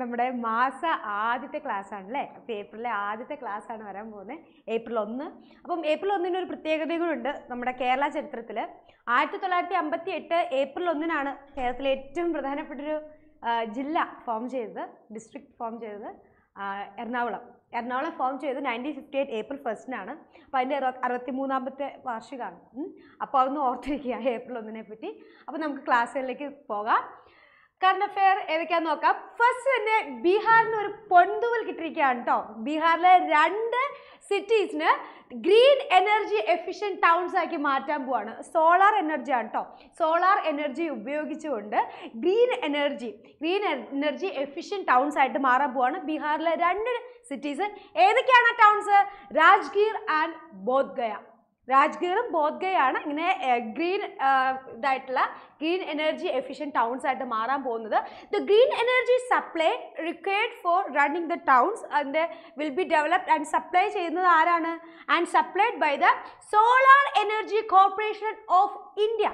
നമ്മുടെ മാസ ആദ്യത്തെ ക്ലാസ് ആണല്ലേ അപ്പോൾ ഏപ്രിലെ ആദ്യത്തെ ക്ലാസ് ആണ് വരാൻ പോകുന്നത് ഏപ്രിൽ ഒന്ന് അപ്പം ഏപ്രിൽ ഒന്നിന് ഒരു പ്രത്യേകത കൂടെ നമ്മുടെ കേരള ചരിത്രത്തിൽ ആയിരത്തി തൊള്ളായിരത്തി അമ്പത്തി എട്ട് ഏപ്രിൽ ഒന്നിനാണ് കേരളത്തിലെ ഏറ്റവും പ്രധാനപ്പെട്ടൊരു ജില്ല ഫോം ചെയ്തത് ഡിസ്ട്രിക്ട് ഫോം ചെയ്തത് എറണാകുളം എറണാകുളം ഫോം ചെയ്തത് നയൻറ്റീൻ ഫിഫ്റ്റി എയ്റ്റ് ഏപ്രിൽ ഫസ്റ്റിനാണ് അപ്പോൾ അതിൻ്റെ അറുപത്തി മൂന്നാമത്തെ വാർഷികമാണ് അപ്പോൾ അതൊന്ന് ഓർത്തിരിക്കുക ഏപ്രിൽ ഒന്നിനെ പറ്റി അപ്പോൾ നമുക്ക് ക്ലാസ്സുകളിലേക്ക് പോകാം കറണ്ട് അഫെയർ ഏതൊക്കെയാന്ന് നോക്കാം ഫസ്റ്റ് തന്നെ ബീഹാറിന് ഒരു പൊന്തുവൽ കിട്ടിയിരിക്കുകയാണ് കേട്ടോ ബീഹാറിലെ രണ്ട് സിറ്റീസിന് ഗ്രീൻ എനർജി എഫിഷ്യൻറ്റ് ടൗൺസ് ആക്കി മാറ്റാൻ പോവാണ് സോളാർ എനർജി ആണ് കേട്ടോ സോളാർ എനർജി ഉപയോഗിച്ചുകൊണ്ട് green energy green energy efficient towns ആയിട്ട് മാറാൻ പോവാണ് ബീഹാറിലെ രണ്ട് സിറ്റീസ് ഏതൊക്കെയാണ് ടൗൺസ് രാജ്ഗീർ ആൻഡ് ബോധ്ഗയ രാജ്ഗീറും ബോധ്ഗയാണ് ഇങ്ങനെ ഗ്രീൻ ഇതായിട്ടുള്ള ഗ്രീൻ എനർജി എഫിഷ്യൻ ടൗൺസ് ആയിട്ട് മാറാൻ പോകുന്നത് the green energy supply required for running the towns അതിൻ്റെ will be developed and supply ചെയ്യുന്നത് ആരാണ് and supplied by the solar energy corporation of India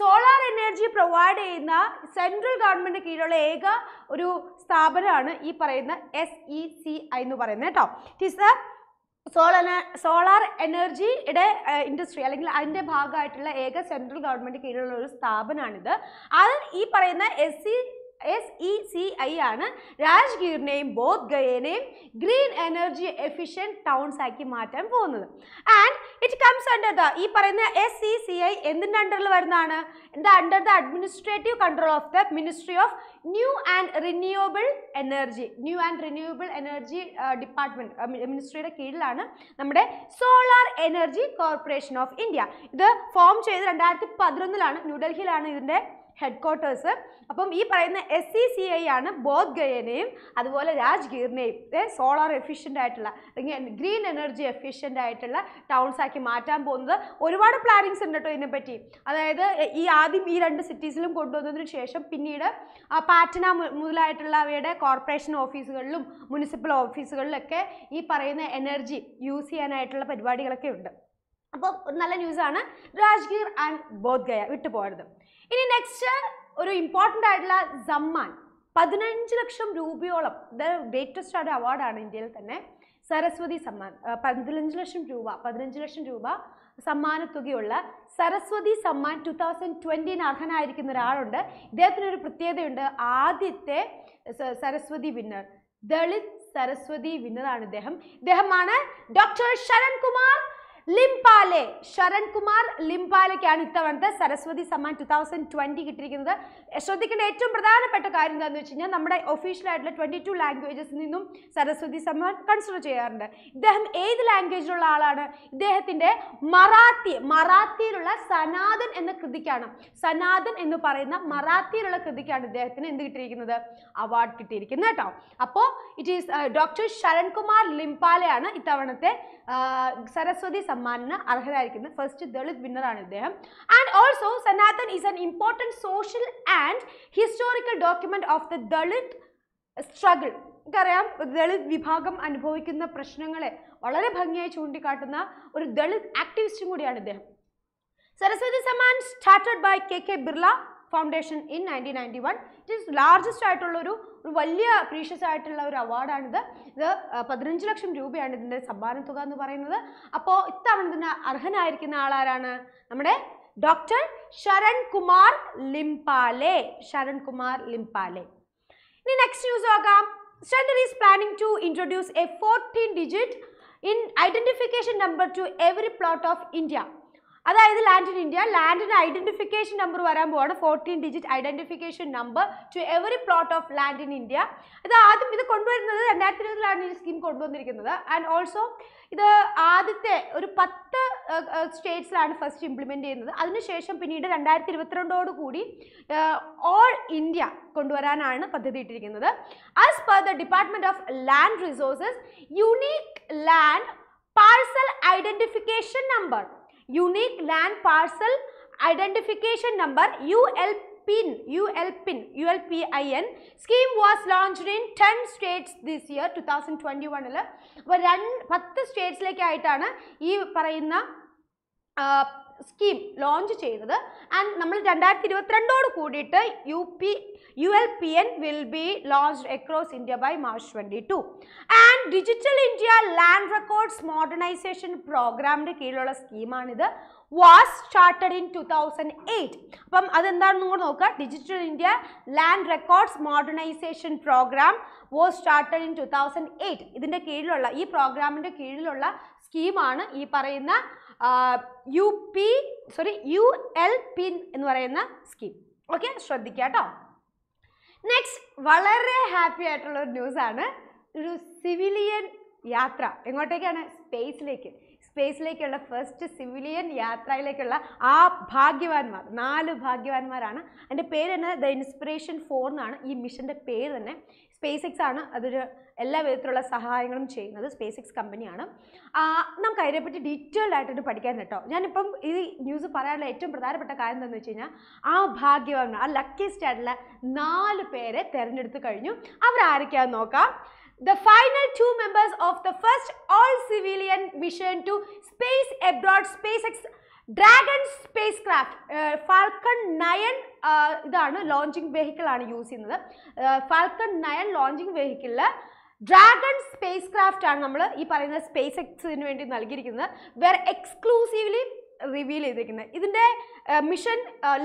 solar energy provide ചെയ്യുന്ന സെൻട്രൽ ഗവൺമെൻറ് കീഴിലുള്ള ഏക ഒരു സ്ഥാപനമാണ് ഈ പറയുന്ന എസ് ഇ സി ഐ എന്ന് പറയുന്നത് കേട്ടോ ഇറ്റ് ഈസ് ദ സോളന സോളാർ എനർജിയുടെ ഇൻഡസ്ട്രി അല്ലെങ്കിൽ അതിൻ്റെ ഭാഗമായിട്ടുള്ള ഏക സെൻട്രൽ ഗവൺമെൻറ് കീഴിലുള്ള ഒരു സ്ഥാപനമാണിത് അത് ഈ പറയുന്ന S C S E C I ആണ് രാജ്ഗീറിനെയും ബോധ് ഗയേനെയും ഗ്രീൻ എനർജി എഫിഷ്യൻറ്റ് ടൗൺസ് ആക്കി മാറ്റാൻ പോകുന്നത് and it comes under the ഈ പറയുന്ന S C e C I എന്തിൻ്റെ അണ്ടറിൽ വരുന്നതാണ് എന്താ under the administrative control of the ministry of new and renewable energy new and renewable energy department മിനിസ്ട്രിയുടെ കീഴിലാണ് നമ്മുടെ solar energy corporation of India ഇത് ഫോം ചെയ്ത് രണ്ടായിരത്തി പതിനൊന്നിലാണ് ന്യൂഡൽഹിയിലാണ് ഇതിൻ്റെ ഹെഡ്ക്വാർട്ടേഴ്സ് അപ്പം ഈ പറയുന്ന എസ് സി സി ഐ ആണ് ബോധ് ഗയനെയും അതുപോലെ രാജ്ഗീറിനെയും സോളാർ എഫിഷ്യൻ്റ് ആയിട്ടുള്ള അല്ലെങ്കിൽ ഗ്രീൻ എനർജി എഫിഷ്യൻ്റ് ആയിട്ടുള്ള ടൗൺസ് ആക്കി മാറ്റാൻ പോകുന്നത് ഒരുപാട് പ്ലാനിങ്സ് ഉണ്ട് കേട്ടോ ഇതിനെപ്പറ്റി അതായത് ഈ ആദ്യം ഈ രണ്ട് സിറ്റീസിലും കൊണ്ടുവന്നതിന് ശേഷം പിന്നീട് പാറ്റന മുതലായിട്ടുള്ളവയുടെ കോർപ്പറേഷൻ ഓഫീസുകളിലും മുനിസിപ്പൽ ഓഫീസുകളിലൊക്കെ ഈ പറയുന്ന എനർജി യൂസ് ചെയ്യാനായിട്ടുള്ള പരിപാടികളൊക്കെ ഉണ്ട് അപ്പോൾ നല്ല ന്യൂസാണ് രാജ്ഗീർ ആൻഡ് ബോധ്ഗയ വിട്ടുപോയത് ഇനി നെക്സ്റ്റ് ഒരു ഇമ്പോർട്ടൻ്റ് ആയിട്ടുള്ള സമ്മാൻ പതിനഞ്ച് ലക്ഷം രൂപയോളം ദ ഗ്രേറ്റസ്റ്റ് ആയിട്ട് അവാർഡാണ് ഇന്ത്യയിൽ തന്നെ സരസ്വതി സമ്മാൻ പതിനഞ്ച് ലക്ഷം രൂപ പതിനഞ്ച് ലക്ഷം രൂപ സമ്മാനത്തുകയുള്ള സരസ്വതി സമ്മാൻ ടു തൗസൻഡ് ട്വൻറ്റീന് അർഹനായിരിക്കുന്ന ഒരാളുണ്ട് ഇദ്ദേഹത്തിനൊരു പ്രത്യേകതയുണ്ട് ആദ്യത്തെ സരസ്വതി വിന്നർ ദളിത് സരസ്വതി വിന്നറാണ് ഇദ്ദേഹം ഇദ്ദേഹമാണ് ഡോക്ടർ ശരൺ കുമാർ ലിംപാലെ ശരൺകുമാർ ലിംപാലയ്ക്കാണ് ഇത്തവണത്തെ Saraswati Samman two thousand twenty കിട്ടിയിരിക്കുന്നത് ശ്രദ്ധിക്കേണ്ട ഏറ്റവും പ്രധാനപ്പെട്ട കാര്യം എന്താണെന്ന് വെച്ച് കഴിഞ്ഞാൽ നമ്മുടെ ഒഫീഷ്യലായിട്ടുള്ള ട്വന്റി ടു ലാംഗ്വേജസിൽ നിന്നും സരസ്വതി സമ്മാൻ കൺസിഡർ ചെയ്യാറുണ്ട് ഇദ്ദേഹം ഏത് ലാംഗ്വേജിലുള്ള ആളാണ് ഇദ്ദേഹത്തിന്റെ മറാത്തി മറാത്തിയിലുള്ള സനാതൻ എന്ന കൃതിക്കാണ് സനാതൻ എന്ന് പറയുന്ന മറാത്തിയിലുള്ള കൃതിക്കാണ് ഇദ്ദേഹത്തിന് എന്ത് കിട്ടിയിരിക്കുന്നത് അവാർഡ് കിട്ടിയിരിക്കുന്നത് കേട്ടോ അപ്പോൾ ഇറ്റ് ഈസ് ഡോക്ടർ ശരൺകുമാർ ലിംപാലയാണ് ഇത്തവണത്തെ സരസ്വതി സമ്മാൻ സമ്മാനത്തിന് അർഹരായിരിക്കുന്ന ഫസ്റ്റ് ദളിത് വിന്നറാണ് ഇദ്ദേഹം and also Sanatan is an important social and historical document of the Dalit struggle നമുക്കറിയാം ദളിത് വിഭാഗം അനുഭവിക്കുന്ന പ്രശ്നങ്ങളെ വളരെ ഭംഗിയായി ചൂണ്ടിക്കാട്ടുന്ന ഒരു ദളിത് ആക്ടിവിസ്റ്റും കൂടിയാണ് ഇദ്ദേഹം Saraswati Samman started by K K Birla foundation in nineteen ninety one it is largest ആയിട്ടുള്ളൊരു ഒരു വലിയ പ്രീഷ്യസ് ആയിട്ടുള്ള ഒരു അവാർഡാണിത് ഇത് പതിനഞ്ച് ലക്ഷം രൂപയാണ് ഇതിൻ്റെ സമ്മാന തുക എന്ന് പറയുന്നത് അപ്പോൾ ഇത്തവണ ഇതിന് അർഹനായിരിക്കുന്ന ആളാരാണ് നമ്മുടെ ഡോക്ടർ ശരൺ കുമാർ ലിംപാലെ ശരൺ കുമാർ ലിംപാലെ ഇനി നെക്സ്റ്റ് ന്യൂസ് നോക്കാം central is planning to introduce a fourteen digit in identification number to every plot of India അതായത് ലാൻഡ് ഇൻ ഇന്ത്യ ലാൻഡിന് ഐഡന്റിഫിക്കേഷൻ നമ്പർ വരാൻ പോവാണ് fourteen digit identification number to every plot of land in India ഇത് ആദ്യം ഇത് കൊണ്ടുവരുന്നത് രണ്ടായിരത്തി ഇരുപതിലാണ് ഈ സ്കീം കൊണ്ടുവന്നിരിക്കുന്നത് ആൻഡ് ഓൾസോ ഇത് ആദ്യത്തെ ഒരു പത്ത് സ്റ്റേറ്റ്സിലാണ് ഫസ്റ്റ് ഇംപ്ലിമെൻ്റ് ചെയ്യുന്നത് അതിനുശേഷം പിന്നീട് രണ്ടായിരത്തി ഇരുപത്തിരണ്ടോട് കൂടി ഓൾ ഇന്ത്യ കൊണ്ടുവരാനാണ് പദ്ധതി ഇട്ടിരിക്കുന്നത് as per the department of land resources unique land parcel identification number unique land parcel identification number ULPIN, ULPIN, ULPIN scheme was launched in 10 states this year 2021 ല് അപ്പോൾ രണ്ട് പത്ത് സ്റ്റേറ്റ്സിലേക്കായിട്ടാണ് ഈ പറയുന്ന സ്കീം ലോഞ്ച് ചെയ്തത് ആൻഡ് നമ്മൾ രണ്ടായിരത്തി ഇരുപത്തിരണ്ടോട് കൂടിയിട്ട് U P U L P N will be launched across India by March twenty two and digital India land records modernisation പ്രോഗ്രാമിൻ്റെ കീഴിലുള്ള സ്കീമാണിത് was started in two thousand eight അപ്പം അതെന്താണെന്ന് കൂടെ നോക്കുക digital India land records modernisation programme was started in two thousand eight ഇതിൻ്റെ കീഴിലുള്ള ഈ പ്രോഗ്രാമിൻ്റെ കീഴിലുള്ള സ്കീമാണ് ഈ പറയുന്ന U P sorry U L P എന്ന് പറയുന്ന സ്കീം ഓക്കെ ശ്രദ്ധിക്കുക കേട്ടോ നെക്സ്റ്റ് വളരെ ഹാപ്പി ആയിട്ടുള്ള ഒരു ന്യൂസാണ് ഒരു സിവിലിയൻ യാത്ര എങ്ങോട്ടേക്കാണ് സ്പേസിലേക്ക് സ്പേസിലേക്കുള്ള ഫസ്റ്റ് സിവിലിയൻ യാത്രയിലേക്കുള്ള ആ ഭാഗ്യവാന്മാർ നാല് ഭാഗ്യവാന്മാരാണ് അതിൻ്റെ പേര് തന്നെ ദ ഇൻസ്പിറേഷൻ ഫോർ എന്നാണ് ഈ മിഷൻ്റെ പേര് തന്നെ സ്പേസ് എക്സ് ആണ് അതൊരു എല്ലാ വിധത്തിലുള്ള സഹായങ്ങളും ചെയ്യുന്നത് സ്പേസ് എക്സ് കമ്പനിയാണ് നമുക്ക് അതിനെപ്പറ്റി ഡീറ്റെയിൽഡ് ആയിട്ടൊന്ന് പഠിക്കാൻ കേട്ടോ ഞാനിപ്പം ഈ ന്യൂസ് പറയാനുള്ള ഏറ്റവും പ്രധാനപ്പെട്ട കാര്യം എന്താണെന്ന് വെച്ച് കഴിഞ്ഞാൽ ആ ഭാഗ്യവാൻ ആ ലക്കിയസ്റ്റ് ആയിട്ടുള്ള നാല് പേരെ തിരഞ്ഞെടുത്ത് കഴിഞ്ഞു അവരാരൊക്കെയാണെന്ന് നോക്കാം final two members members of the first all-civilian mission to space abroad SpaceX Dragon spacecraft Falcon nine ഇതാണ് ലോഞ്ചിങ് വെഹിക്കിൾ ആണ് യൂസ് ചെയ്യുന്നത് ഫാൽക്കൺ നയൻ ലോഞ്ചിങ് വെഹിക്കിളിൽ ഡ്രാഗൺ സ്പേസ് ക്രാഫ്റ്റ് ആണ് നമ്മൾ ഈ പറയുന്ന സ്പേസ് എക്സിന് വേണ്ടി നൽകിയിരിക്കുന്നത് വെർ എക്സ്ക്ലൂസീവ്ലി റിവീൽ ചെയ്തിരിക്കുന്നത് ഇതിൻ്റെ മിഷൻ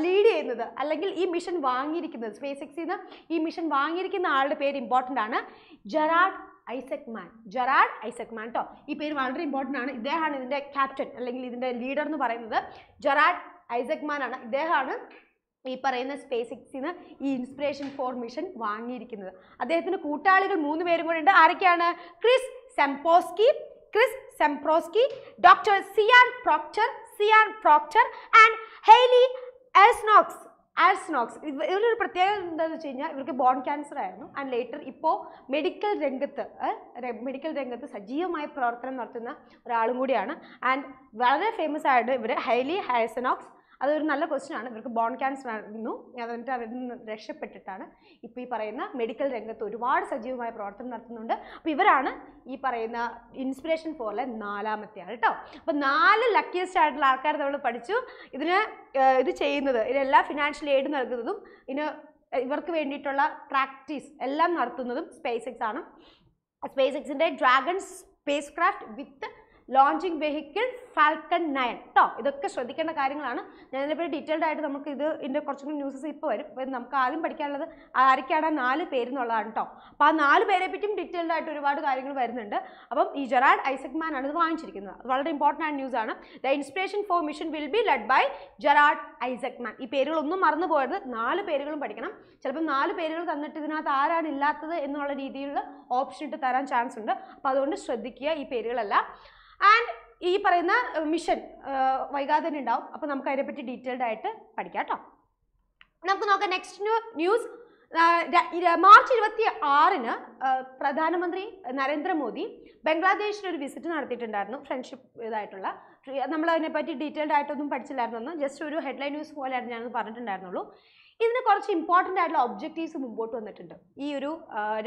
ലീഡ് ചെയ്യുന്നത് അല്ലെങ്കിൽ ഈ മിഷൻ വാങ്ങിയിരിക്കുന്നത് സ്പേസ് എക്സിന്ന് ഈ മിഷൻ വാങ്ങിയിരിക്കുന്ന ആളുടെ പേര് ഇമ്പോർട്ടൻ്റ് ആണ് Jared Isaacman Jared Isaacman കേട്ടോ ഈ പേര് വളരെ ഇമ്പോർട്ടൻ്റ് ആണ് ഇദ്ദേഹമാണ് ഇതിൻ്റെ ക്യാപ്റ്റൻ അല്ലെങ്കിൽ ഇതിൻ്റെ ലീഡർ എന്ന് പറയുന്നത് ജെറാഡ് ഐസക് മാൻ ആണ് ഇദ്ദേഹമാണ് ഈ പറയുന്ന സ്പേസ് ഈ ഇൻസ്പിറേഷൻ ഫോർ മിഷൻ വാങ്ങിയിരിക്കുന്നത് അദ്ദേഹത്തിൻ്റെ കൂട്ടാളികൾ മൂന്ന് പേരും കൂടെ ഉണ്ട് ആരൊക്കെയാണ് Chris Sembroski Chris Sembroski doctor Sian Proctor Sian Proctor and Hayley Arceneaux Arceneaux ഇവരൊരു പ്രത്യേകത എന്താണെന്ന് വെച്ച് കഴിഞ്ഞാൽ ഇവർക്ക് ബോൺ ക്യാൻസർ ആയിരുന്നു ആൻഡ് ലേറ്റർ ഇപ്പോൾ മെഡിക്കൽ രംഗത്ത് മെഡിക്കൽ രംഗത്ത് സജീവമായ പ്രവർത്തനം നടത്തുന്ന ഒരാളും കൂടിയാണ് ആൻഡ് വളരെ ഫേമസ് ആയിട്ട് ഇവർ ഹൈലി ഹാൽസനോക്സ് അതൊരു നല്ല ക്വസ്റ്റ്യൻ ആണ് ഇവർക്ക് ബോൺ ക്യാൻസർ ആയിരുന്നു എന്നിട്ട് അവരിൽ നിന്ന് രക്ഷപ്പെട്ടിട്ടാണ് ഇപ്പോൾ ഈ പറയുന്ന മെഡിക്കൽ രംഗത്ത് ഒരുപാട് സജീവമായ പ്രവർത്തനം നടത്തുന്നുണ്ട് അപ്പോൾ ഇവരാണ് ഈ പറയുന്ന ഇൻസ്പിറേഷൻ ഫോറിലെ നാലാമത്തെ ആൾ കേട്ടോ അപ്പോൾ നാല് ലക്കിയസ്റ്റ് ആയിട്ടുള്ള ആൾക്കാർ നമ്മൾ പഠിച്ചു ഇതിന് ഇത് ചെയ്യുന്നത് ഇതിനെല്ലാം ഫിനാൻഷ്യൽ എയ്ഡ് നൽകുന്നതും ഇതിന് ഇവർക്ക് വേണ്ടിയിട്ടുള്ള പ്രാക്ടീസ് എല്ലാം നടത്തുന്നതും സ്പേസ് എക്സ് ആണ് സ്പേസ് എക്സിൻ്റെ Dragon spacecraft with launching vehicle Falcon nine കേട്ടോ ഇതൊക്കെ ശ്രദ്ധിക്കേണ്ട കാര്യങ്ങളാണ് ഞാൻ ഇതിനെപ്പറ്റി ഡീറ്റെയിൽഡ് ആയിട്ട് നമുക്ക് ഇത് ഇതിൻ്റെ കുറച്ചും ന്യൂസസ് ഇപ്പോൾ വരും അപ്പോൾ നമുക്ക് ആദ്യം പഠിക്കാനുള്ളത് ആരൊക്കെയാണ് ആ നാല് പേരെന്നുള്ളതാണ് കേട്ടോ അപ്പോൾ ആ നാല് പേരെ പറ്റിയും ഡീറ്റെയിൽഡ് ആയിട്ട് ഒരുപാട് കാര്യങ്ങൾ വരുന്നുണ്ട് അപ്പം ഈ ജെറാഡ് ഐസക് മാൻ ആണ് ഇത് വാങ്ങിച്ചിരിക്കുന്നത് വളരെ ഇമ്പോർട്ടൻ്റ് ആണ് ന്യൂസ് ആണ് the inspiration four mission will be led by Jared Isaacman ഈ പേരുകളൊന്നും മറന്നു പോയത് നാല് പേരുകളും പഠിക്കണം ചിലപ്പോൾ നാല് പേരുകൾ തന്നിട്ട് ഇതിനകത്ത് ആരാണ് ഇല്ലാത്തത് എന്നുള്ള രീതിയിലുള്ള ഓപ്ഷൻ ഇട്ട് തരാൻ ചാൻസ് ഉണ്ട് അപ്പോൾ അതുകൊണ്ട് ശ്രദ്ധിക്കുക ഈ പേരുകളെല്ലാം ആൻഡ് ഈ പറയുന്ന മിഷൻ വൈകാതെ ഉണ്ടാവും അപ്പോൾ നമുക്ക് അതിനെപ്പറ്റി ഡീറ്റെയിൽഡ് ആയിട്ട് പഠിക്കാം കേട്ടോ നമുക്ക് നോക്കാം നെക്സ്റ്റ് ന്യൂസ് മാർച്ച് ഇരുപത്തി ആറിന് പ്രധാനമന്ത്രി നരേന്ദ്രമോദി ബംഗ്ലാദേശിൽ ഒരു വിസിറ്റ് നടത്തിയിട്ടുണ്ടായിരുന്നു ഫ്രണ്ട്ഷിപ്പ് ഇതായിട്ടുള്ള നമ്മൾ അതിനെപ്പറ്റി ഡീറ്റെയിൽഡ് ആയിട്ടൊന്നും പഠിച്ചില്ലായിരുന്നു ജസ്റ്റ് ഒരു ഹെഡ്ലൈൻ ന്യൂസ് പോലെയായിരുന്നു ഞാൻ പറഞ്ഞിട്ടുണ്ടായിരുന്നുള്ളൂ ഇതിന് കുറച്ച് ഇമ്പോർട്ടൻ്റ് ആയിട്ടുള്ള ഒബ്ജക്റ്റീവ്സ് മുമ്പോട്ട് വന്നിട്ടുണ്ട് ഈ ഒരു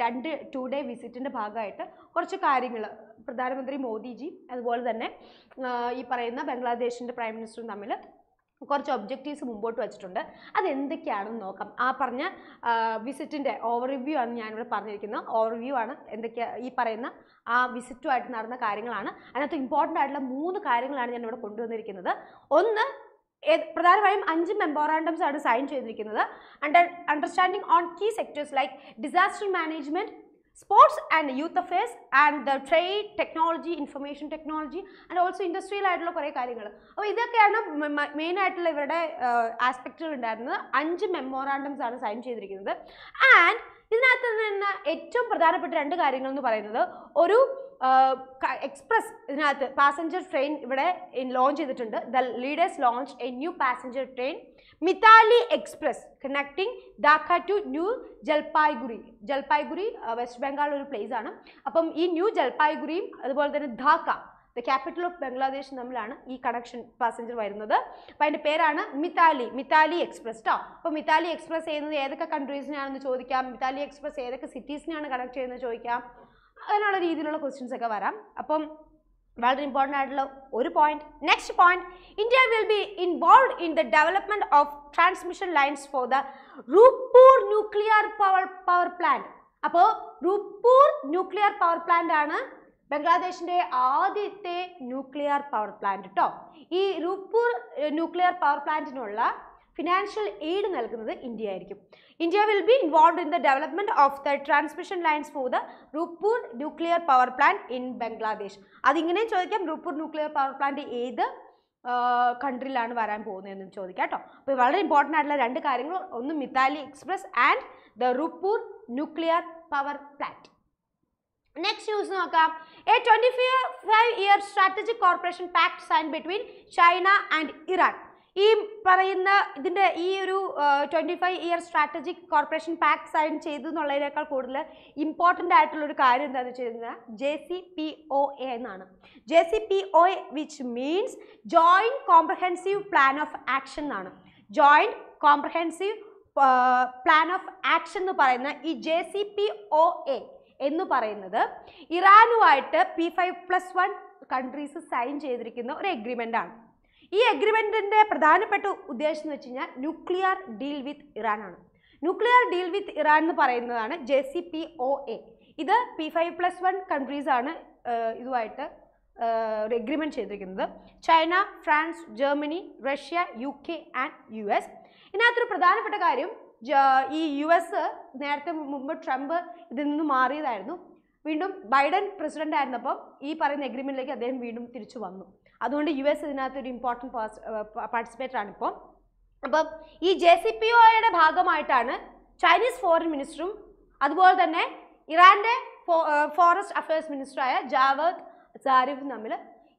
രണ്ട് ടു ഡേ വിസിറ്റിൻ്റെ ഭാഗമായിട്ട് കുറച്ച് കാര്യങ്ങൾ പ്രധാനമന്ത്രി മോദിജി അതുപോലെ തന്നെ ഈ പറയുന്ന ബംഗ്ലാദേശിൻ്റെ പ്രൈം മിനിസ്റ്ററും തമ്മിൽ കുറച്ച് ഒബ്ജക്റ്റീവ്സ് മുമ്പോട്ട് വച്ചിട്ടുണ്ട് അതെന്തൊക്കെയാണെന്ന് നോക്കാം ആ പറഞ്ഞ വിസിറ്റിൻ്റെ ഓവർവ്യൂ ആണ് ഞാനിവിടെ പറഞ്ഞിരിക്കുന്നത് ഓവർവ്യൂ ആണ് എന്തൊക്കെയാണ് ഈ പറയുന്ന ആ വിസിറ്റുമായിട്ട് നടന്ന കാര്യങ്ങളാണ് അതിനകത്ത് ഇമ്പോർട്ടൻ്റ് ആയിട്ടുള്ള മൂന്ന് കാര്യങ്ങളാണ് ഞാനിവിടെ കൊണ്ടുവന്നിരിക്കുന്നത് ഒന്ന് പ്രധാനമായും അഞ്ച് മെമ്മോറാണ്ടംസ് ആണ് സൈൻ ചെയ്തിരിക്കുന്നത് under understanding on key sectors like disaster management sports and youth affairs and trade technology information technology and also industrial ആയിട്ടുള്ള കുറേ കാര്യങ്ങൾ അപ്പോൾ ഇതൊക്കെയാണ് മെയിൻ ആയിട്ടുള്ള ഇവരുടെ ആസ്പെക്റ്റുകൾ ഉണ്ടായിരുന്നത് അഞ്ച് മെമ്മോറാണ്ടംസ് ആണ് സൈൻ ചെയ്തിരിക്കുന്നത് ആൻഡ് ഇതിനകത്ത് നിന്ന് ഏറ്റവും പ്രധാനപ്പെട്ട രണ്ട് കാര്യങ്ങൾ എന്ന് പറയുന്നത് ഒരു എക്സ്പ്രസ് ഇതിനകത്ത് പാസഞ്ചർ ട്രെയിൻ ഇവിടെ ലോഞ്ച് ചെയ്തിട്ടുണ്ട് the leaders launch a new passenger train Mitali express connecting Dhaka to New Jalpaiguri Jalpaiguri West Bengal ഒരു പ്ലേസ് ആണ് അപ്പം ഈ ന്യൂ ജൽപായ്ഗുരിയും അതുപോലെ തന്നെ Dhaka the capital of Bangladesh തമ്മിലാണ് ഈ കണക്ഷൻ പാസഞ്ചർ വരുന്നത് അപ്പോൾ അതിൻ്റെ പേരാണ് മിതാലി മിതാലി എക്സ്പ്രസ് കേട്ടോ അപ്പോൾ മിതാലി എക്സ്പ്രസ് ചെയ്യുന്നത് ഏതൊക്കെ കൺട്രീസിനാണെന്ന് ചോദിക്കാം മിതാലി എക്സ്പ്രസ് ഏതൊക്കെ സിറ്റീസിനെയാണ് കണക്ട് ചെയ്യുന്നത് ചോദിക്കാം അങ്ങനെയുള്ള രീതിയിലുള്ള ക്വസ്റ്റ്യൻസ് ഒക്കെ വരാം അപ്പം വളരെ ഇമ്പോർട്ടൻ്റ് ആയിട്ടുള്ള ഒരു point next point India will be involve in the development of transmission lines for the Rooppur nuclear power power plant അപ്പോൾ റൂപ്പൂർ ന്യൂക്ലിയർ പവർ പ്ലാന്റ് ആണ് ബംഗ്ലാദേശിന്റെ ആദ്യത്തെ ന്യൂക്ലിയർ പവർ പ്ലാന്റ് കേട്ടോ ഈ റൂപ്പൂർ ന്യൂക്ലിയർ പവർ പ്ലാന്റിനുള്ള ഫിനാൻഷ്യൽ എയ്ഡ് നൽകുന്നത് ഇന്ത്യ ആയിരിക്കും India will be involve in the development of the transmission lines for the Rooppur nuclear power plant in Bangladesh അതിങ്ങനെയും ചോദിക്കാം റൂപ്പൂർ ന്യൂക്ലിയർ പവർ പ്ലാന്റ് ഏത് കൺട്രിയിലാണ് വരാൻ പോകുന്നതെന്നും ചോദിക്കാം കേട്ടോ അപ്പോൾ വളരെ ഇമ്പോർട്ടൻ്റ് ആയിട്ടുള്ള രണ്ട് കാര്യങ്ങൾ ഒന്ന് Mitali express and the Rooppur nuclear power plant next news നോക്കാം a twenty five year strategic corporation pact sign between China and Iran ഈ പറയുന്ന ഇതിൻ്റെ ഈ ഒരു twenty five year strategic corporation pact sign ചെയ്തു എന്നുള്ളതിനേക്കാൾ കൂടുതൽ ഇമ്പോർട്ടൻ്റ് ആയിട്ടുള്ളൊരു കാര്യം എന്താണെന്ന് വെച്ച് കഴിഞ്ഞാൽ J C P O A എന്നാണ് J C P O A which means joint comprehensive plan of action എന്നാണ് joint comprehensive plan of action എന്ന് പറയുന്ന ഈ J C P O A എന്ന് പറയുന്നത് ഇറാനുമായിട്ട് P five plus one countries sign ചെയ്തിരിക്കുന്ന ഒരു എഗ്രിമെൻ്റ് ആണ് ഈ അഗ്രിമെൻറ്റിൻ്റെ പ്രധാനപ്പെട്ട ഉദ്ദേശം എന്ന് വെച്ച് കഴിഞ്ഞാൽ ന്യൂക്ലിയർ ഡീൽ വിത്ത് ഇറാൻ ആണ് ന്യൂക്ലിയർ ഡീൽ വിത്ത് ഇറാൻ എന്ന് പറയുന്നതാണ് J C P O A ഇത് പി ഫൈവ് പ്ലസ് വൺ കൺട്രീസാണ് ഇതുമായിട്ട് ഒരു എഗ്രിമെൻറ്റ് ചെയ്തിരിക്കുന്നത് China France Germany Russia U K and U S ഇതിനകത്തൊരു പ്രധാനപ്പെട്ട കാര്യം ഈ യു എസ് നേരത്തെ മുമ്പ് ട്രംപ് ഇതിൽ നിന്ന് മാറിയതായിരുന്നു വീണ്ടും ബൈഡൻ പ്രസിഡന്റ് ആയിരുന്നപ്പം ഈ പറയുന്ന എഗ്രിമെൻറ്റിലേക്ക് അദ്ദേഹം വീണ്ടും തിരിച്ചു വന്നു അതുകൊണ്ട് യു എസ് ഒരു ഇമ്പോർട്ടൻറ്റ് പാർട്ടിസിപ്പേറ്റർ ആണ് ഇപ്പോൾ അപ്പം ഈ ജെ സി പി ഒയുടെ ഭാഗമായിട്ടാണ് ചൈനീസ് ഫോറിൻ മിനിസ്റ്ററും അതുപോലെ തന്നെ ഇറാൻ്റെ ഫോറസ്റ്റ് അഫയേഴ്സ് മിനിസ്റ്ററായ ജാവദ് സാരിഫ് തമ്മിൽ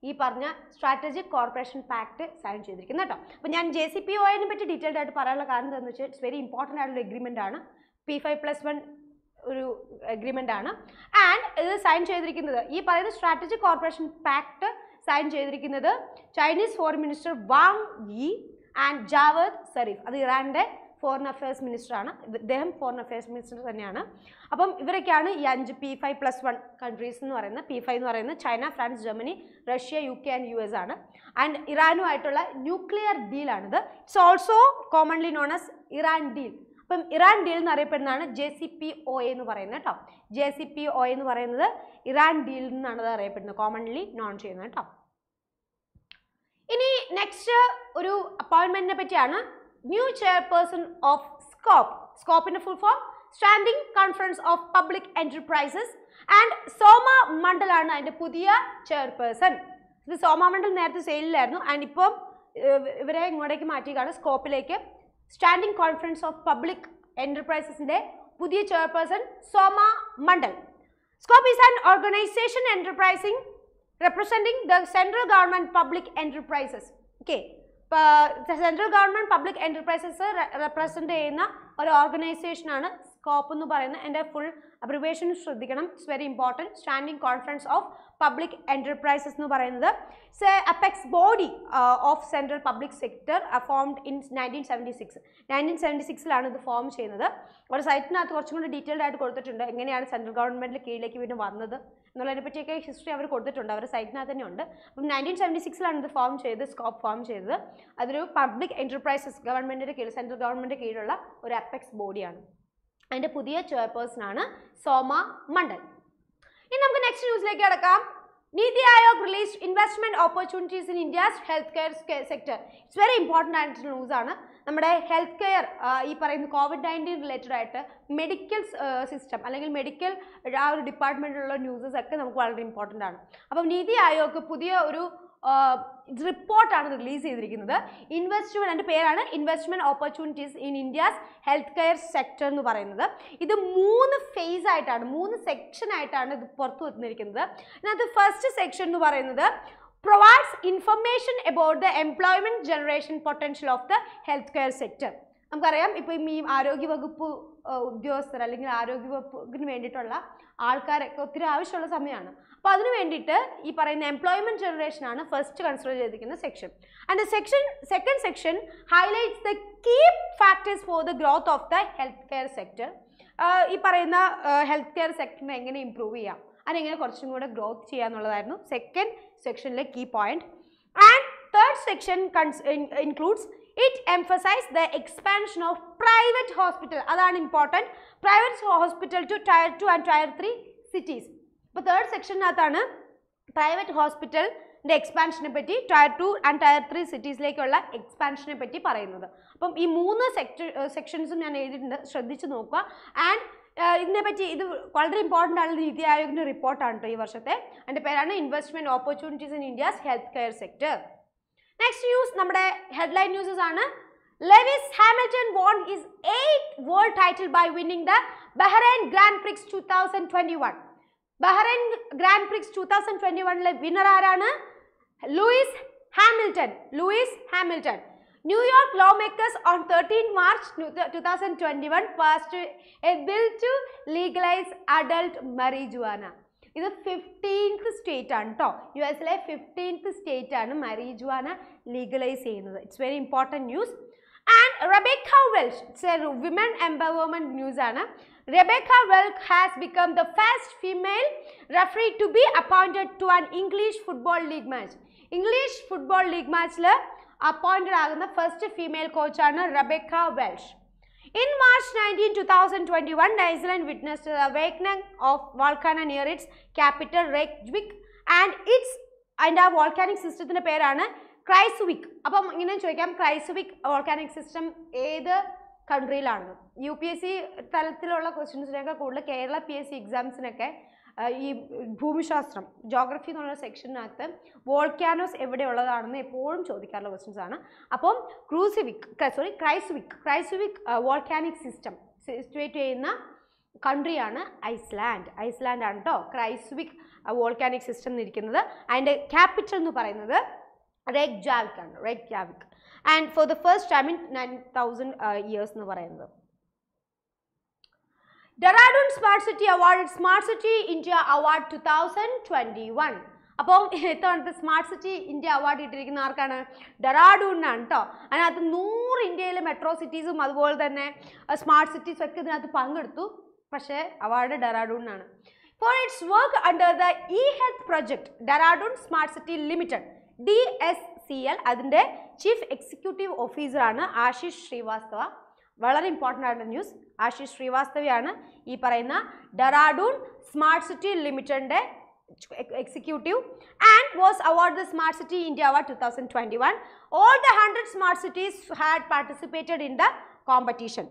ഈ പറഞ്ഞ സ്ട്രാറ്റജിക് കോർപ്പറേഷൻ പാക്ട് സൈൻ ചെയ്തിരിക്കുന്നത് കേട്ടോ അപ്പോൾ ഞാൻ ജെ സി പി ഒയിനെ പറ്റി ഡീറ്റെയിൽഡ് ആയിട്ട് പറയാനുള്ള കാരണം എന്താണെന്ന് വെച്ചാൽ ഇറ്റ്സ് വെരി ഇമ്പോർട്ടൻ്റ് ആയിട്ടുള്ള എഗ്രിമെൻ്റ് ആണ് പി ഫൈവ് പ്ലസ് വൺ ഒരു എഗ്രിമെൻ്റ് ആണ് ആൻഡ് ഇത് സൈൻ ചെയ്തിരിക്കുന്നത് ഈ പറയുന്ന സ്ട്രാറ്റജിക് കോർപ്പറേഷൻ പാക്ട് സൈൻ ചെയ്തിരിക്കുന്നത് Chinese foreign minister Wang Yi and Javad Zarif അത് ഇറാൻ്റെ ഫോറിൻ അഫയേഴ്സ് മിനിസ്റ്ററാണ് ഇദ്ദേഹം ഫോറിൻ അഫയേഴ്സ് മിനിസ്റ്റർ തന്നെയാണ് അപ്പം ഇവരൊക്കെയാണ് ഈ അഞ്ച് P five plus one countries എന്ന് പറയുന്നത് പി ഫൈവ് എന്ന് പറയുന്നത് China France Germany Russia U K and U S ആണ് ആൻഡ് ഇറാനുമായിട്ടുള്ള ന്യൂക്ലിയർ ഡീലാണിത് it's also commonly known as Iran deal ഇപ്പം ഇറാൻ ഡീൽ അറിയപ്പെടുന്നതാണ് ജെ സി പി ഒ എന്ന് പറയുന്നത് കേട്ടോ ജെ സി പി ഒ എന്ന് പറയുന്നത് ഇറാൻ ഡീൽ എന്നാണ് അത് അറിയപ്പെടുന്നത് കോമൺലി നോൺ ചെയ്യുന്നത് കേട്ടോ ഇനി നെക്സ്റ്റ് ഒരു അപ്പോയിൻമെന്റിനെ പറ്റിയാണ് ന്യൂ ചെയർപേഴ്സൺ ഓഫ് സ്കോപ്പ് സ്കോപ്പിന്റെ full form standing conference of public enterprises and Soma മണ്ഡലാണ് അതിന്റെ പുതിയ ചെയർപേഴ്സൺ ഇത് സോമ മണ്ഡൽ നേരത്തെ സെയിലിലായിരുന്നു ആൻഡ് ഇപ്പം ഇവരെ ഇങ്ങോട്ടേക്ക് മാറ്റിയിട്ടാണ് സ്കോപ്പിലേക്ക് സ്റ്റാൻഡിംഗ് കോൺഫറൻസ് ഓഫ് പബ്ലിക് എന്റർപ്രൈസസിന്റെ പുതിയ chairperson Soma Mondal SCOPE is and organisation enterprising representing the central government public enterprises okay central government public enterprises represent ചെയ്യുന്ന ഒരു ഓർഗനൈസേഷനാണ് സ്കോപ്പ് എന്ന് പറയുന്ന എൻ്റെ ഫുൾ അബ്രിവേഷൻ ശ്രദ്ധിക്കണം it's very important standing conference of public enterprises എന്ന് പറയുന്നത് സെ apex body of central public sector formed in nineteen seventy six nineteen seventy സിക്സിലാണ് ഇത് ഫോം ചെയ്യുന്നത് ഒരു സൈറ്റിനകത്ത് കുറച്ചും കൂടി ഡീറ്റെയിൽഡ് ആയിട്ട് കൊടുത്തിട്ടുണ്ട് എങ്ങനെയാണ് സെൻട്രൽ ഗവൺമെൻറ്റിൻ്റെ കീഴിലേക്ക് വീണ്ടും വന്നത് എന്നുള്ളതിനെ പറ്റിയൊക്കെ ഹിസ്റ്ററി അവർ കൊടുത്തിട്ടുണ്ട് അവർ സൈറ്റിനകത്ത് തന്നെ ഉണ്ട് അപ്പം നയൻറ്റീൻ സെവൻറ്റി സിക്സിലാണ് ഇത് ഫോം ചെയ്ത് സ്കോപ്പ് ഫോം ചെയ്തത് അതൊരു പബ്ലിക് എൻ്റർപ്രൈസസ് ഗവൺമെൻറ്റിൻ്റെ കീഴിൽ സെൻട്രൽ ഗവൺമെൻറ്റിൻ്റെ കീഴിലുള്ള ഒരു അപ്പെക്സ് ബോഡിയാണ് അതിൻ്റെ പുതിയ ചെയർപേഴ്സൺ ആണ് സോമ മണ്ഡൽ ഇനി നമുക്ക് നെക്സ്റ്റ് ന്യൂസിലേക്ക് കടക്കാം NITI Aayog release investment opportunities in India's health care sector it's very important ആയിട്ടുള്ള ന്യൂസ് ആണ് നമ്മുടെ ഹെൽത്ത് കെയർ ഈ പറയുന്ന കോവിഡ് നയൻറ്റീൻ റിലേറ്റഡ് ആയിട്ട് മെഡിക്കൽ സിസ്റ്റം അല്ലെങ്കിൽ മെഡിക്കൽ ആ ഒരു ഡിപ്പാർട്ട്മെൻറ്റിലുള്ള ന്യൂസസ് ഒക്കെ നമുക്ക് വളരെ ഇമ്പോർട്ടൻ്റ് ആണ് അപ്പം നീതി ആയോഗ് പുതിയ ഒരു റിപ്പോർട്ടാണ് റിലീസ് ചെയ്തിരിക്കുന്നത് ഇൻവെസ്റ്റ്മെൻറ്റ് എൻ്റെ പേരാണ് investment opportunities in India's health care sector എന്ന് പറയുന്നത് ഇത് മൂന്ന് ഫേസ് ആയിട്ടാണ് മൂന്ന് സെക്ഷൻ ആയിട്ടാണ് ഇത് പുറത്തു വന്നിരിക്കുന്നത് ഇതിനകത്ത് ഫസ്റ്റ് സെക്ഷൻ എന്ന് പറയുന്നത് provides information about the employment generation potential of the health care sector നമുക്കറിയാം ഇപ്പം ഈ ആരോഗ്യ വകുപ്പ് ഉദ്യോഗസ്ഥർ അല്ലെങ്കിൽ ആരോഗ്യ വകുപ്പിന് വേണ്ടിയിട്ടുള്ള ആൾക്കാരൊക്കെ ഒത്തിരി ആവശ്യമുള്ള സമയമാണ് അപ്പോൾ അതിന് വേണ്ടിയിട്ട് ഈ പറയുന്ന എംപ്ലോയ്മെൻറ്റ് ജനറേഷനാണ് ഫസ്റ്റ് കൺസിഡർ ചെയ്തിരിക്കുന്ന section and section second section highlights the key factors for the growth of the health care sector ഈ പറയുന്ന ഹെൽത്ത് കെയർ സെക്ടറിനെ എങ്ങനെ ഇമ്പ്രൂവ് ചെയ്യാം അതിനെങ്ങനെ കുറച്ചും കൂടെ ഗ്രോത്ത് ചെയ്യാന്നുള്ളതായിരുന്നു സെക്കൻഡ് സെക്ഷനിലെ key point and third section കൺസ് includes it emphasise the expansion of private hospital അതാണ് important private hospital to tier two and tier three cities ഇപ്പോൾ തേർഡ് സെക്ഷനകത്താണ് പ്രൈവറ്റ് ഹോസ്പിറ്റൽ എക്സ്പാൻഷനെ പറ്റി tier two and tier three സിറ്റീസിലേക്കുള്ള എക്സ്പാൻഷനെ പറ്റി പറയുന്നത് അപ്പം ഈ മൂന്ന് സെക്ട സെക്ഷൻസും ഞാൻ എഴുതിയിട്ടുണ്ട് ശ്രദ്ധിച്ച് നോക്കുക ആൻഡ് ഇതിനെപ്പറ്റി ഇത് വളരെ ഇമ്പോർട്ടൻ്റ് ആണ് നീതി ആയോഗിൻ്റെ റിപ്പോർട്ടാണ് കേട്ടോ ഈ വർഷത്തെ അതിൻ്റെ പേരാണ് investment opportunities in India's health care sector Next news, our headline news is on Lewis Hamilton won his 8th world title by winning the Bahrain Grand Prix 2021. Bahrain Grand Prix 2021 winner Lewis Hamilton. Lewis Hamilton. New York lawmakers on 13 March 2021 passed a bill to legalize adult marijuana. ഇത് fifteenth state ആണ് കേട്ടോ U എസിലെ fifteenth state ആണ് marijuana legalise ചെയ്യുന്നത് it's very important news and Rebecca Welsh it's a women empowerment news ആണ് Rebecca Welk has become the first female referee to be appointed to an English Football League match. English Football League match appointed ആകുന്ന first female coach ആണ് Rebecca Welsh. In March 19, 2021, Iceland witnessed the awakening of volcano near its capital Reykjavik and its അതിൻ്റെ ആ volcanic സിസ്റ്റത്തിൻ്റെ പേരാണ് ക്രൈസ്വിക് അപ്പം ഇങ്ങനെ ചോദിക്കാം ക്രൈസ്വിക് volcanic system ഏത് കൺട്രിയിലാണ് യു പി എസ് സി തലത്തിലുള്ള ക്വസ്റ്റ്യൻസിനൊക്കെ കൂടുതൽ കേരള പി എസ് സി എക്സാംസിനൊക്കെ ഈ ഭൂമിശാസ്ത്രം ജോഗ്രഫി എന്നുള്ള സെക്ഷനകത്ത് വോൾക്കാനോസ് എവിടെയുള്ളതാണെന്ന് എപ്പോഴും ചോദിക്കാറുള്ള ക്വസ്റ്റ്യൻസ് ആണ് അപ്പം Krysuvik sorry Krysuvik Krysuvik volcanic system situate ചെയ്യുന്ന കൺട്രിയാണ് ഐസ്ലാൻഡ് ഐസ്ലാൻഡ് ആണ് കേട്ടോ ക്രൈസ്വിക് വോൾക്കാനിക് സിസ്റ്റം എന്നിരിക്കുന്നത് അതിൻ്റെ ക്യാപിറ്റൽ എന്ന് പറയുന്നത് റെഗ് ജാവിക് ആണ് Reykjavik and for the first time nine thousand years എന്ന് പറയുന്നത് Dehradun smart city award smart city India award two thousand twenty one അപ്പം ഇത്തവണത്തെ സ്മാർട്ട് സിറ്റി ഇന്ത്യ അവാർഡ് കിട്ടിയിരിക്കുന്ന ആർക്കാണ് ഡെറാഡൂണിനാണ് കേട്ടോ അതിനകത്ത് നൂറ് ഇന്ത്യയിലെ മെട്രോ സിറ്റീസും അതുപോലെ തന്നെ സ്മാർട്ട് സിറ്റീസ് ഒക്കെ ഇതിനകത്ത് പങ്കെടുത്തു പക്ഷേ അവാർഡ് ഡെറാഡൂണിനാണ് for its work under the E health project Dehradun smart city limited D S C L അതിൻ്റെ ചീഫ് എക്സിക്യൂട്ടീവ് ഓഫീസറാണ് ആശിഷ് ശ്രീവാസ്തവ വളരെ ഇമ്പോർട്ടൻ്റ് ആയിട്ടുള്ള ന്യൂസ് ആശിഷ് ശ്രീവാസ്തവയാണ് ഈ പറയുന്ന ഡെറാഡൂൺ സ്മാർട്ട് സിറ്റി ലിമിറ്റഡിൻ്റെ executive and was award the smart city India award two thousand twenty one all the hundred smart cities had participated in the competition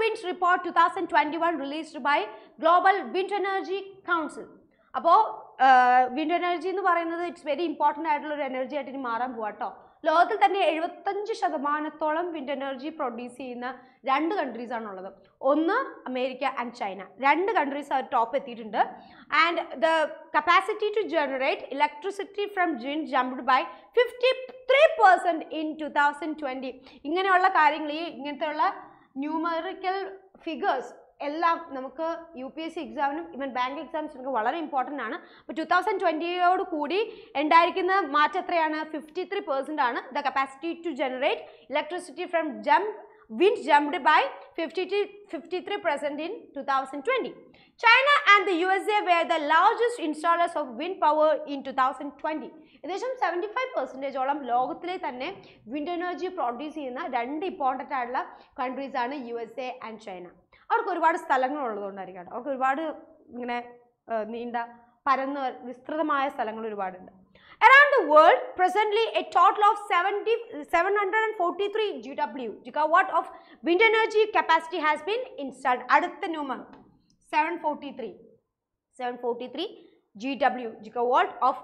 wind report two thousand twenty 2021 released by global wind energy council അപ്പോൾ wind energy എന്ന് പറയുന്നത് it's very important ആയിട്ടുള്ള ഒരു energy ആയിട്ട് ഇനി മാറാൻ പോവാട്ടോ ലോകത്തിൽ തന്നെ എഴുപത്തഞ്ച് ശതമാനത്തോളം വിൻഡ് എനർജി പ്രൊഡ്യൂസ് ചെയ്യുന്ന രണ്ട് കൺട്രീസ് ആണുള്ളത് ഒന്ന് അമേരിക്ക ആൻഡ് ചൈന രണ്ട് കൺട്രീസ് അവർ ടോപ്പ് എത്തിയിട്ടുണ്ട് and the capacity to generate electricity from ജിൻ jumped by fifty three percent in two thousand twenty ഇങ്ങനെയുള്ള കാര്യങ്ങൾ ഈ ഇങ്ങനത്തെയുള്ള ന്യൂമറിക്കൽ ഫിഗേഴ്സ് എല്ലാം നമുക്ക് യു പി എസ് സി എക്സാമിനും ഇവൻ ബാങ്ക് എക്സാംസിനൊക്കെ വളരെ ഇമ്പോർട്ടൻ്റ് ആണ് അപ്പോൾ ടു തൗസൻഡ് ട്വൻറ്റിയോട് കൂടി ഉണ്ടായിരിക്കുന്ന മാറ്റം എത്രയാണ് ഫിഫ്റ്റി ത്രീ പെർസെൻ്റ് ആണ് the capacity to generate electricity from jump wind jumped by 53% in 2020. China and the USA were the largest installers of wind power in 2020. ഏകദേശം seventy five പെർസെൻറ്റേജോളം ലോകത്തിലെ തന്നെ വിൻഡ് എനർജി പ്രൊഡ്യൂസ് ചെയ്യുന്ന രണ്ട് important ആയിട്ടുള്ള കൺട്രീസാണ് U S A and China അവർക്ക് ഒരുപാട് സ്ഥലങ്ങൾ ഉള്ളതുകൊണ്ടായിരിക്കാം അവർക്ക് ഒരുപാട് ഇങ്ങനെ നീണ്ട പരന്ന വിസ്തൃതമായ സ്ഥലങ്ങൾ ഒരുപാടുണ്ട് around the world presently a total of seventy seven hundred and forty three G W watt of wind energy capacity has been installed അടുത്ത number seven forty three seven forty three G W watt of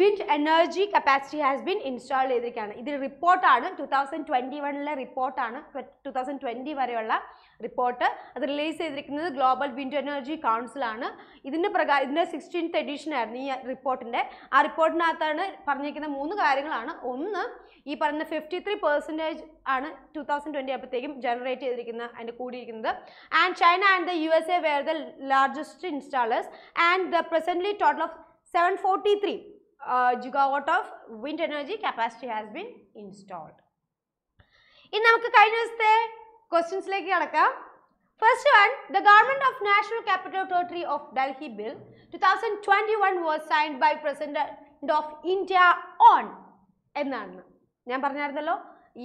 wind energy capacity has been install ചെയ്തിരിക്കുകയാണ് ഇത് റിപ്പോർട്ടാണ് two thousand twenty വണ്ണിലെ റിപ്പോർട്ടാണ് two thousand twenty വരെയുള്ള report അത് release ചെയ്തിരിക്കുന്നത് global wind energy കൗൺസിലാണ് ഇതിൻ്റെ പ്രകാരം ഇതിൻ്റെ സിക്സ്റ്റീൻത്ത് എഡിഷൻ ആയിരുന്നു ഈ റിപ്പോർട്ടിൻ്റെ ആ റിപ്പോർട്ടിനകത്താണ് പറഞ്ഞിരിക്കുന്ന മൂന്ന് കാര്യങ്ങളാണ് ഒന്ന് ഈ പറയുന്ന ഫിഫ്റ്റി ത്രീ പെർസെൻറ്റേജ് ആണ് ടു തൗസൻഡ് ട്വൻറ്റി അപ്പോഴത്തേക്കും ജനറേറ്റ് ചെയ്തിരിക്കുന്ന അതിൻ്റെ കൂടിയിരിക്കുന്നത് and China and the U S A where the largest installers and the presently total of seven forty three uh, gigawatt of wind energy capacity has been installed. ഇനി നമുക്ക് കഴിഞ്ഞ ദിവസത്തെ ക്വസ്റ്റ്യൻസിലേക്ക് കടക്കാം first one the government of national capital territory of Delhi bill two thousand twenty one was signed by president of India on എന്നാണ് ഞാൻ പറഞ്ഞായിരുന്നല്ലോ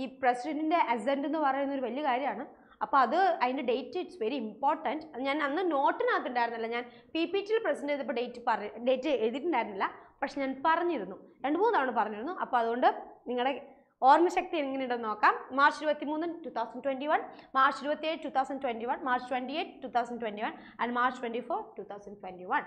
ഈ പ്രസിഡന്റിന്റെ അസെൻഡ് എന്ന് പറയുന്ന ഒരു വലിയ കാര്യമാണ് അപ്പോൾ അത് അതിൻ്റെ ഡേറ്റ് ഇറ്റ്സ് വെരി ഇമ്പോർട്ടൻറ്റ് ഞാൻ അന്ന് നോട്ടിനകത്ത് ഉണ്ടായിരുന്നില്ല ഞാൻ പി പി ടിയിൽ പ്രസൻറ്റ് ചെയ്തപ്പോൾ ഡേറ്റ് പറ ഡേറ്റ് എഴുതിയിട്ടുണ്ടായിരുന്നില്ല പക്ഷെ ഞാൻ പറഞ്ഞിരുന്നു രണ്ട് മൂന്ന് തവണ പറഞ്ഞിരുന്നു അപ്പോൾ അതുകൊണ്ട് നിങ്ങളുടെ ഓർമ്മശക്തി എങ്ങനെയുണ്ടെന്ന് നോക്കാം മാർച്ച് ഇരുപത്തി മൂന്ന് two thousand twenty one March ഇരുപത്തി ഏഴ് two thousand twenty one March twenty eight two thousand twenty one and March twenty four two thousand twenty one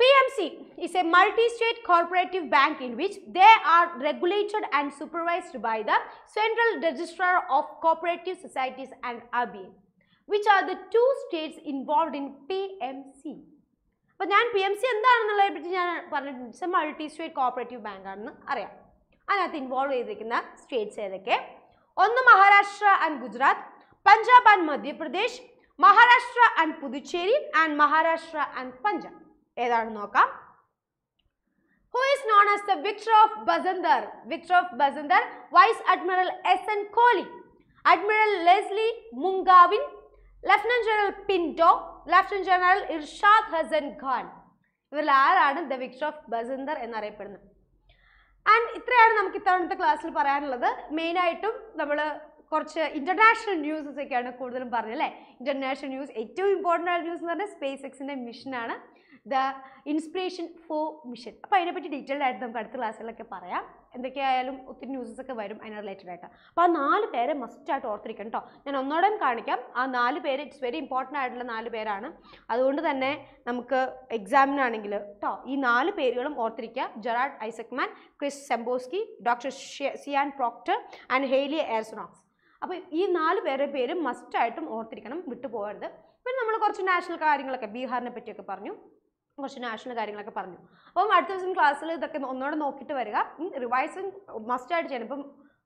P M C is a multi state cooperative bank in which they are regulated and supervised by the central registrar of Registrar societies and അബി which are the two states involve in P M C അപ്പോൾ ഞാൻ P M C എന്താണെന്നുള്ളതിനെ പറ്റി ഞാൻ പറഞ്ഞിട്ടുണ്ട് it's A multi state cooperative bank ആണെന്ന് അറിയാം അതിനകത്ത് involve ചെയ്തിരിക്കുന്ന സ്റ്റേറ്റ്സ് ഏതൊക്കെ ഒന്ന് Maharashtra and Gujarat Punjab and Madhya Pradesh Maharashtra and Puducherry and Maharashtra and Punjab ഏതാണെന്ന് നോക്കാം who is known as the Victor of ബസന്തർ Victor of ബസന്തർ vice admiral S N Kohli admiral Leslie മുങ്കാവിൻ lieutenant general പിൻറ്റോ lieutenant general Irshad Hasan Khan ഇവരിൽ ആരാണ് ദ വിക്ടർ ഓഫ് ബസിന്ദർ എന്നറിയപ്പെടുന്നത് ആൻഡ് ഇത്രയാണ് നമുക്ക് ഇത്തവണത്തെ ക്ലാസ്സിൽ പറയാനുള്ളത് മെയിനായിട്ടും നമ്മൾ കുറച്ച് ഇൻ്റർനാഷണൽ ന്യൂസസ് ഒക്കെയാണ് കൂടുതലും പറഞ്ഞത് അല്ലേ ഇൻ്റർനാഷണൽ ന്യൂസ് ഏറ്റവും ഇമ്പോർട്ടൻ്റ് ആയ ന്യൂസ് എന്ന് പറഞ്ഞാൽ സ്പേസ് എക്സിൻ്റെ മിഷനാണ് ദ ഇൻസ്പിറേഷൻ ഫോർ മിഷൻ അപ്പോൾ അതിനെപ്പറ്റി ഡീറ്റെയിൽഡ് ആയിട്ട് നമുക്ക് അടുത്ത ക്ലാസ്സിലൊക്കെ പറയാം എന്തൊക്കെയായാലും ഒത്തിരി ന്യൂസസ് ഒക്കെ വരും അതിന് റിലേറ്റഡ് ആയിട്ട് അപ്പോൾ ആ നാല് പേരെ മസ്റ്റായിട്ട് ഓർത്തിരിക്കണം കേട്ടോ ഞാൻ ഒന്നോടെ കാണിക്കാം ആ നാല് പേര് ഇറ്റ്സ് വെരി ഇമ്പോർട്ടൻ്റ് ആയിട്ടുള്ള നാല് പേരാണ് അതുകൊണ്ട് തന്നെ നമുക്ക് എക്സാമിനാണെങ്കിൽ കേട്ടോ ഈ നാല് പേരുകളും ഓർത്തിരിക്കുക Jared Isaacman Chris Sembroski doctor Sian Proctor and Hayley Arceneaux അപ്പോൾ ഈ നാല് പേരുടെ പേര് മസ്റ്റായിട്ടും ഓർത്തിരിക്കണം വിട്ടുപോകരുത് പിന്നെ നമ്മൾ കുറച്ച് നാഷണൽ കാര്യങ്ങളൊക്കെ ബീഹാറിനെ പറ്റിയൊക്കെ പറഞ്ഞു കുറച്ച് നാഷണൽ കാര്യങ്ങളൊക്കെ പറഞ്ഞു അപ്പം അടുത്ത ദിവസം ക്ലാസ്സിൽ ഇതൊക്കെ ഒന്നുകൂടെ നോക്കിയിട്ട് വരിക റിവൈസിങ് മസ്റ്റായിട്ട് ചെയ്യണം ഇപ്പം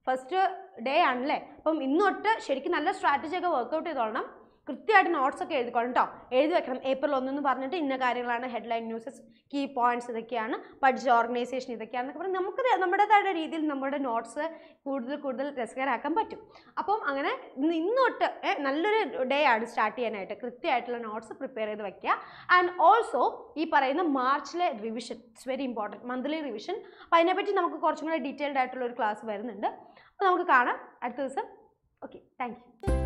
ഫസ്റ്റ് ഡേ ആണല്ലേ അപ്പം ഇന്നൊട്ട് ശരിക്കും നല്ല സ്ട്രാറ്റജി ഒക്കെ വർക്കൗട്ട് ചെയ്തോളണം കൃത്യമായിട്ട് നോട്ട്സ് ഒക്കെ എഴുതിക്കോളാം കേട്ടോ എഴുതി വെക്കണം ഏപ്രിൽ ഒന്നെന്ന് പറഞ്ഞിട്ട് ഇന്ന കാര്യങ്ങളാണ് ഹെഡ്ലൈൻ ന്യൂസസ് കീ പോയിന്റ്സ് ഇതൊക്കെയാണ് പഠിച്ച ഓർഗനൈസേഷൻ ഇതൊക്കെയാണെന്നൊക്കെ പറഞ്ഞാൽ നമുക്ക് നമ്മുടേതായ രീതിയിൽ നമ്മുടെ നോട്ട്സ് കൂടുതൽ കൂടുതൽ രസകരമാക്കാൻ പറ്റും അപ്പം അങ്ങനെ ഇന്നൊട്ട് നല്ലൊരു ഡേ ആണ് സ്റ്റാർട്ട് ചെയ്യാനായിട്ട് കൃത്യമായിട്ടുള്ള നോട്ട്സ് പ്രിപ്പയർ ചെയ്ത് വെക്കുക ആൻഡ് ഓൾസോ ഈ പറയുന്ന മാർച്ചിലെ revision it's very important monthly revision അപ്പോൾ അതിനെപ്പറ്റി നമുക്ക് കുറച്ചും കൂടെ ഡീറ്റെയിൽഡ് ആയിട്ടുള്ള ഒരു ക്ലാസ് വരുന്നുണ്ട് അപ്പോൾ നമുക്ക് കാണാം അടുത്ത ദിവസം ഓക്കെ താങ്ക് യു